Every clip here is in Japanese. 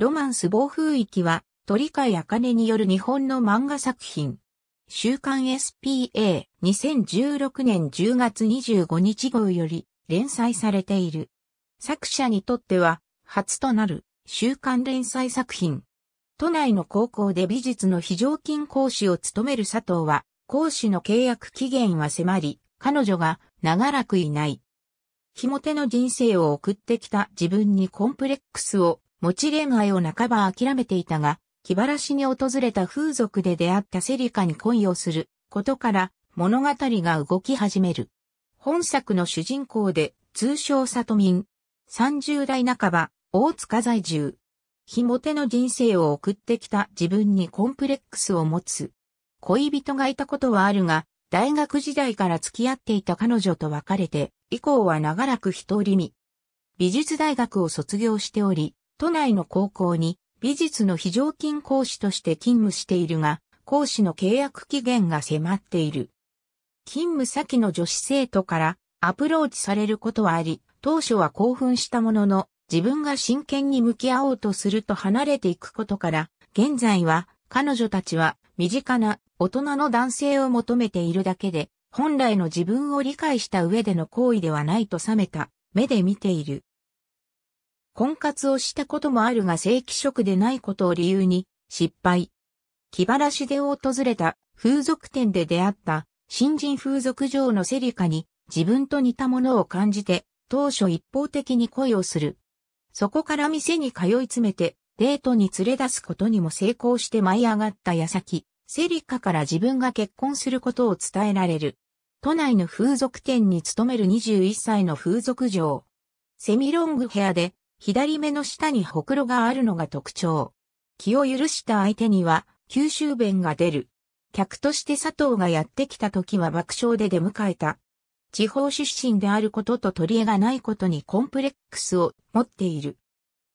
ロマンス暴風域は、鳥飼茜による日本の漫画作品。週刊 SPA 2016年10月25日号より連載されている。作者にとっては、初となる週刊連載作品。都内の高校で美術の非常勤講師を務める佐藤は、講師の契約期限は迫り、彼女が長らくいない。ひも手の人生を送ってきた自分にコンプレックスを持ち恋愛を半ば諦めていたが、気晴らしに訪れた風俗で出会ったセリカに恋をすることから物語が動き始める。本作の主人公で通称里民。30代半ば、大塚在住。ひもての人生を送ってきた自分にコンプレックスを持つ。恋人がいたことはあるが、大学時代から付き合っていた彼女と別れて、以降は長らく一人身。美術大学を卒業しており、都内の高校に美術の非常勤講師として勤務しているが、講師の契約期限が迫っている。勤務先の女子生徒からアプローチされることはあり、当初は興奮したものの、自分が真剣に向き合おうとすると離れていくことから、現在は彼女たちは身近な大人の男性を求めているだけで、本来の自分を理解した上での行為ではないと冷めた目で見ている。婚活をしたこともあるが正規職でないことを理由に失敗。気晴らしで訪れた風俗店で出会った新人風俗嬢のセリカに自分と似たものを感じて当初一方的に恋をする。そこから店に通い詰めてデートに連れ出すことにも成功して舞い上がった矢先、セリカから自分が結婚することを伝えられる。都内の風俗店に勤める21歳の風俗嬢。セミロングヘアで左目の下にほくろがあるのが特徴。気を許した相手には、九州弁が出る。客として佐藤がやってきた時は爆笑で出迎えた。地方出身であることと取り柄がないことにコンプレックスを持っている。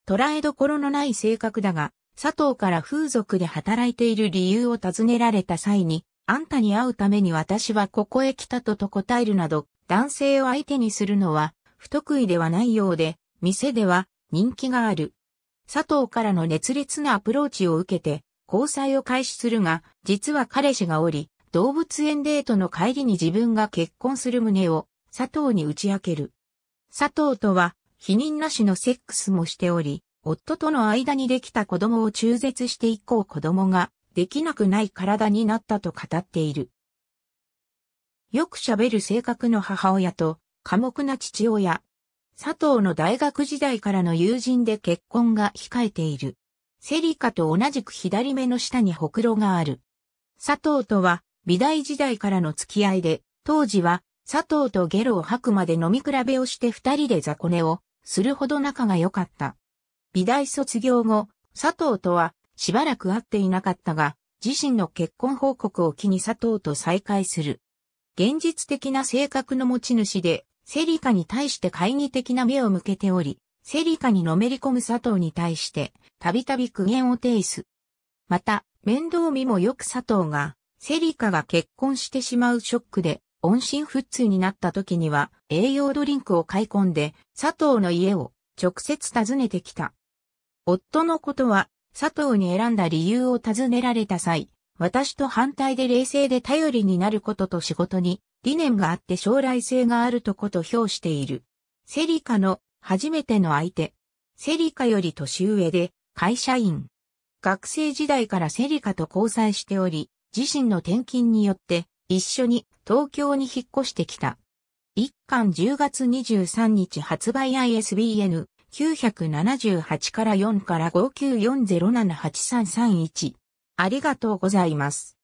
捉えどころのない性格だが、佐藤から風俗で働いている理由を尋ねられた際に、あんたに会うために私はここへ来たとと答えるなど、男性を相手にするのは不得意ではないようで、店では人気がある。佐藤からの熱烈なアプローチを受けて、交際を開始するが、実は彼氏がおり、動物園デートの帰りに自分が結婚する旨を佐藤に打ち明ける。佐藤とは否認なしのセックスもしており、夫との間にできた子供を中絶して以降子供ができなくない体になったと語っている。よく喋る性格の母親と寡黙な父親、佐藤の大学時代からの友人で結婚が控えている。セリカと同じく左目の下にほくろがある。佐藤とは、美大時代からの付き合いで、当時は、佐藤とゲロを吐くまで飲み比べをして二人で雑魚寝をするほど仲が良かった。美大卒業後、佐藤とはしばらく会っていなかったが、自身の結婚報告を機に佐藤と再会する。現実的な性格の持ち主で、セリカに対して懐疑的な目を向けており、セリカにのめり込む佐藤に対して、たびたび苦言を呈す。また、面倒見もよく佐藤が、セリカが結婚してしまうショックで、音信不通になった時には、栄養ドリンクを買い込んで、佐藤の家を直接訪ねてきた。夫のことは、佐藤に選んだ理由を尋ねられた際、私と反対で冷静で頼りになることと仕事に理念があって将来性があるとこと評している。セリカの初めての相手。セリカより年上で会社員。学生時代からセリカと交際しており、自身の転勤によって一緒に東京に引っ越してきた。一巻10月23日発売 ISBN 978から4から594078331。ありがとうございます。